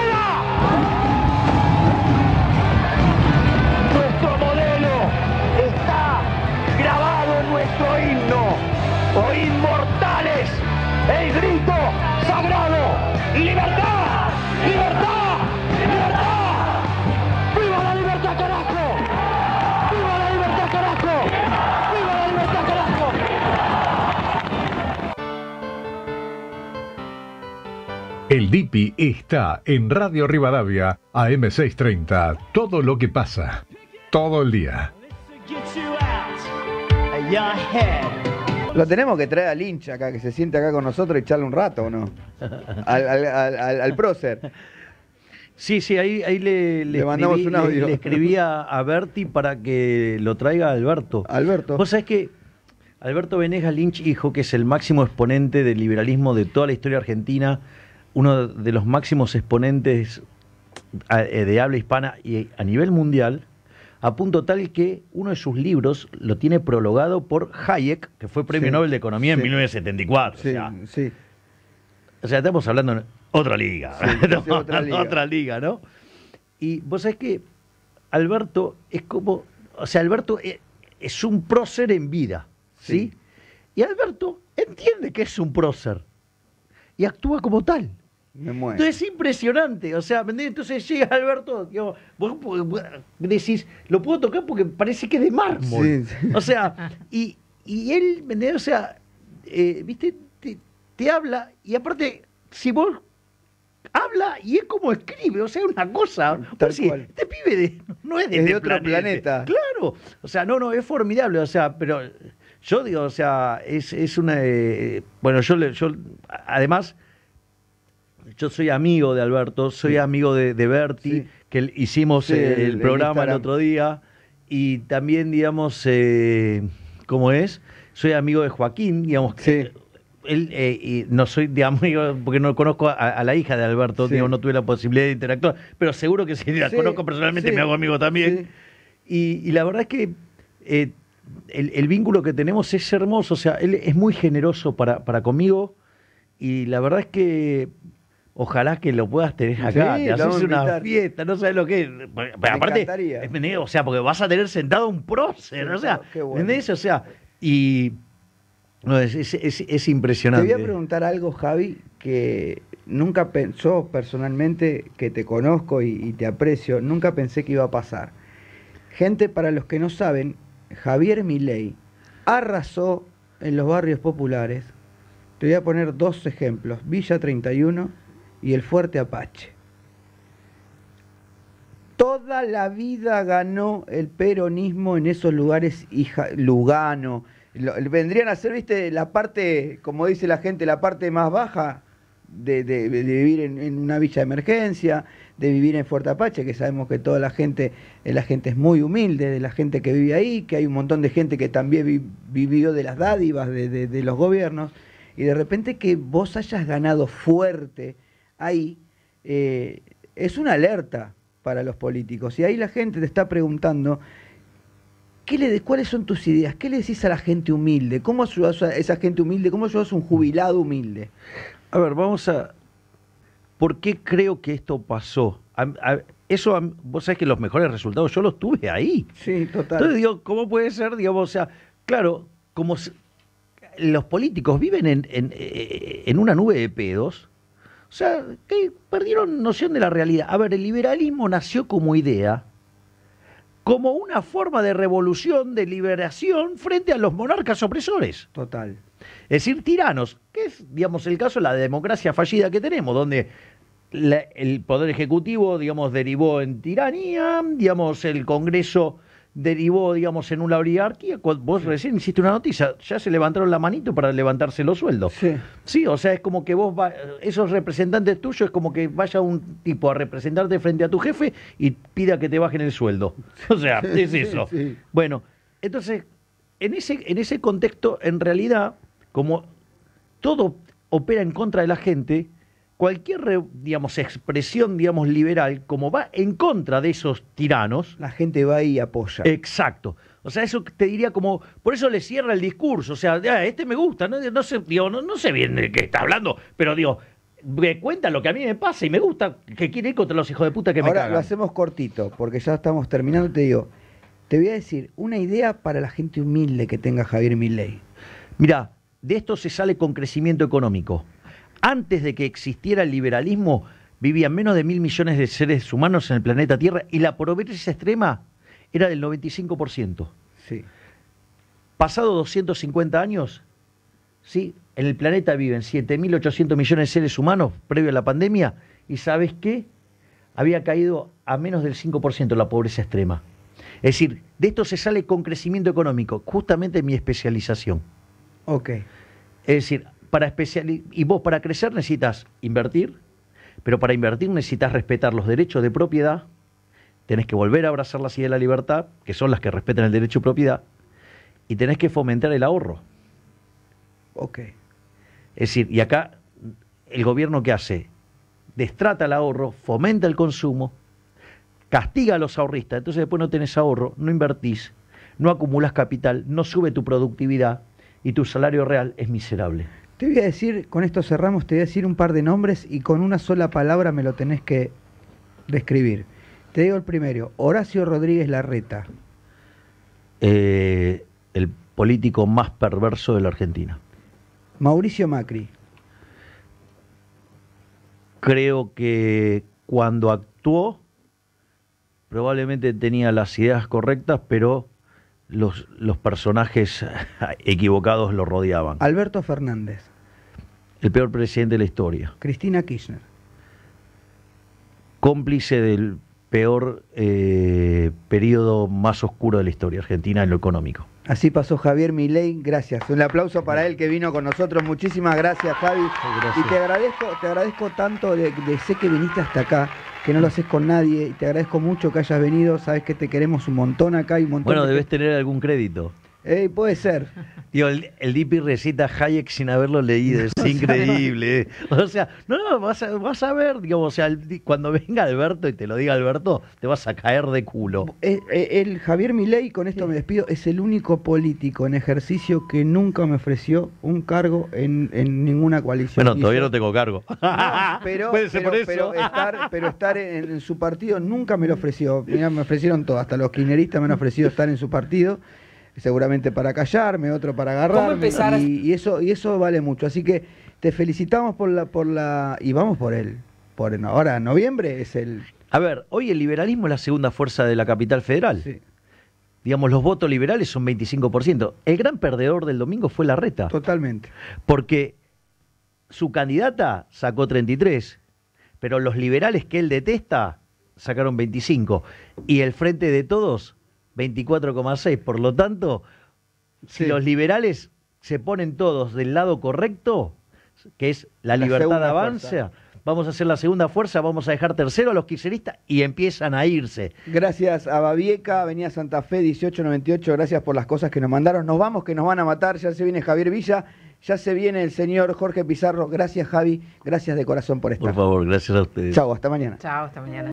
DIPI está en Radio Rivadavia, AM630. Todo lo que pasa, todo el día. Lo tenemos que traer a Lynch acá, que se siente acá con nosotros y echarle un rato, ¿o no? Al, prócer. Sí, sí, ahí, le, escribí, a, Berti para que lo traiga a Alberto. Alberto. Vos sabés que Alberto Venegas Lynch, dijo que es el máximo exponente del liberalismo de toda la historia argentina, uno de los máximos exponentes eh, de habla hispana y a nivel mundial, a punto tal que uno de sus libros lo tiene prologado por Hayek, que fue premio Nobel de Economía en 1974. o sea, estamos hablando de otra liga. otra, liga. ¿no? Y vos sabés que Alberto es como. O sea, Alberto eh, es un prócer en vida, ¿sí? Y Alberto entiende que es un prócer y actúa como tal. Entonces es impresionante, o sea, entonces llega Alberto, digo, vos, decís, lo puedo tocar porque parece que es de mármol. O sea, ah. y, y él, O sea, eh, ¿viste? Te, habla y aparte, si vos habla y es como escribe, o sea, una cosa. este pibe no es de, este otro planeta. Claro, o sea, no, no, es formidable, o sea, pero yo digo, o sea, es, una. Eh, bueno, yo, yo además yo soy amigo de Alberto, soy amigo de, de Berti, que hicimos eh, el, programa el, otro día, y también, digamos, eh, ¿cómo es? Soy amigo de Joaquín, digamos, que él, eh, y no soy de amigo, porque no conozco a, la hija de Alberto, digo, no tuve la posibilidad de interactuar, pero seguro que si la conozco personalmente me hago amigo también. Y, la verdad es que... el, vínculo que tenemos es hermoso, o sea, él es muy generoso para, para conmigo y la verdad es que Ojalá que lo puedas tener acá, te haces una fiesta, no sabes lo que aparte, es, o sea, porque vas a tener sentado un prócer, o sea, O sea, y es, impresionante. Te voy a preguntar algo, Javi, que nunca pensó personalmente, que te conozco y, y te aprecio, nunca pensé que iba a pasar. Gente, para los que no saben, Javier Milei arrasó en los barrios populares. Te voy a poner dos ejemplos. Villa 31 y el fuerte Apache. Toda la vida ganó el peronismo en esos lugares, luganos. Lugano. Vendrían a ser, viste, la parte, como dice la gente, la parte más baja de, vivir en, una villa de emergencia, de vivir en Fuerte Apache, que sabemos que toda la gente, eh, la gente es muy humilde, de la gente que vive ahí, que hay un montón de gente que también vivió de las dádivas de, de los gobiernos, y de repente que vos hayas ganado fuerte ahí eh, es una alerta para los políticos. Y ahí la gente te está preguntando, ¿qué le, ¿cuáles son tus ideas? ¿Qué le decís a la gente humilde? ¿Cómo ayudas a esa gente humilde? ¿Cómo ayudas a un jubilado humilde? A ver, vamos a... ¿Por qué creo que esto pasó? eso, vos sabés que los mejores resultados yo los tuve ahí. Sí, total. Entonces digo, ¿cómo puede ser? o sea, claro, como los políticos viven eh, en una nube de pedos, o sea, que perdieron noción de la realidad. A ver, el liberalismo nació como idea, como una forma de revolución, de liberación frente a los monarcas opresores. Total. Es decir, tiranos, que es, digamos, el caso de la democracia fallida que tenemos, donde el poder ejecutivo, digamos, derivó en tiranía, digamos, el Congreso derivó, digamos, en una oligarquía. Vos recién hiciste una noticia, ya se levantaron la manito para levantarse los sueldos. Sí, o sea, es como que vos, esos representantes tuyos, es como que vaya un tipo a representarte frente a tu jefe y pida que te bajen el sueldo. O sea, es eso. Bueno, entonces, en ese, en ese contexto, en realidad, como todo opera en contra de la gente, cualquier, digamos, expresión, digamos, liberal, como va en contra de esos tiranos... La gente va y apoya. Exacto. O sea, eso te diría como, por eso le cierra el discurso, o sea, ah, este me gusta, no, sé, no, sé bien de qué está hablando, pero digo, me cuenta lo que a mí me pasa y me gusta, que quiere ir contra los hijos de puta que me Ahora lo hacemos cortito, porque ya estamos terminando, te digo, te voy a decir una idea para la gente humilde que tenga Javier Milley. Mira, de esto se sale con crecimiento económico antes de que existiera el liberalismo, vivían menos de mil millones de seres humanos en el planeta Tierra y la pobreza extrema era del 95%. Sí. Pasado 250 años, ¿sí? en el planeta viven 7.800 millones de seres humanos previo a la pandemia y ¿sabes qué? Había caído a menos del 5% la pobreza extrema. Es decir, de esto se sale con crecimiento económico, justamente mi especialización. Ok. Es decir, especial y vos para crecer necesitas invertir, pero para invertir necesitas respetar los derechos de propiedad, tenés que volver a abrazar la silla de la libertad, que son las que respetan el derecho de propiedad, y tenés que fomentar el ahorro. Ok. Es decir, y acá el gobierno qué hace? Destrata el ahorro, fomenta el consumo, castiga a los ahorristas, entonces después no tenés ahorro, no invertís, no acumulas capital, no sube tu productividad y tu salario real es miserable. Te voy a decir, con esto cerramos, te voy a decir un par de nombres y con una sola palabra me lo tenés que describir. Te digo el primero, Horacio Rodríguez Larreta. Eh, el político más perverso de la Argentina. Mauricio Macri. Creo que cuando actuó, probablemente tenía las ideas correctas, pero los personajes equivocados lo rodeaban. Alberto Fernández. El peor presidente de la historia. Cristina Kirchner. Cómplice del peor eh, periodo más oscuro de la historia argentina en lo económico. Así pasó Javier Milei, gracias. Un aplauso para él que vino con nosotros. Muchísimas gracias, Javi. Y te agradezco, te agradezco tanto de, sé que viniste hasta acá, que no lo haces con nadie, y te agradezco mucho que hayas venido, sabes que te queremos un montón acá y un montón Bueno, debes tener algún crédito puede ser. Digo, el, el, recita Hayek sin haberlo leído, es increíble. Eh. O sea, no, no, vas a, vas a ver, digamos, o sea, cuando venga Alberto y te lo diga Alberto, te vas a caer de culo. Eh, eh, el, Javier Milei, con esto me despido, es el único político en ejercicio que nunca me ofreció un cargo en, ninguna coalición. Bueno, todavía no tengo cargo. pero, pero, estar, pero estar en, su partido nunca me lo ofreció. Mira, me ofrecieron todo, hasta los quineristas me han ofrecido estar en su partido seguramente para callarme, otro para agarrarme. y, eso, y eso vale mucho. Así que te felicitamos por la, por la. y vamos por él. Por ahora, noviembre es el. A ver, hoy el liberalismo es la segunda fuerza de la capital federal. Sí. Digamos, los votos liberales son 25%. El gran perdedor del domingo fue la reta. Totalmente. Porque su candidata sacó 33, pero los liberales que él detesta sacaron 25. Y el frente de todos 24,6. Por lo tanto, si los liberales se ponen todos del lado correcto, que es la, libertad libertad avanza, vamos a hacer la segunda fuerza, vamos a dejar tercero a los kirchneristas y empiezan a irse. Gracias a Babieca, venía Santa Fe 1898, gracias por las cosas que nos mandaron. Nos vamos, que nos van a matar, ya se viene Javier Villa, ya se viene el señor Jorge Pizarro. Gracias Javi, gracias de corazón por estar. Por favor, gracias a ustedes. Chao, hasta mañana. Chao, hasta mañana.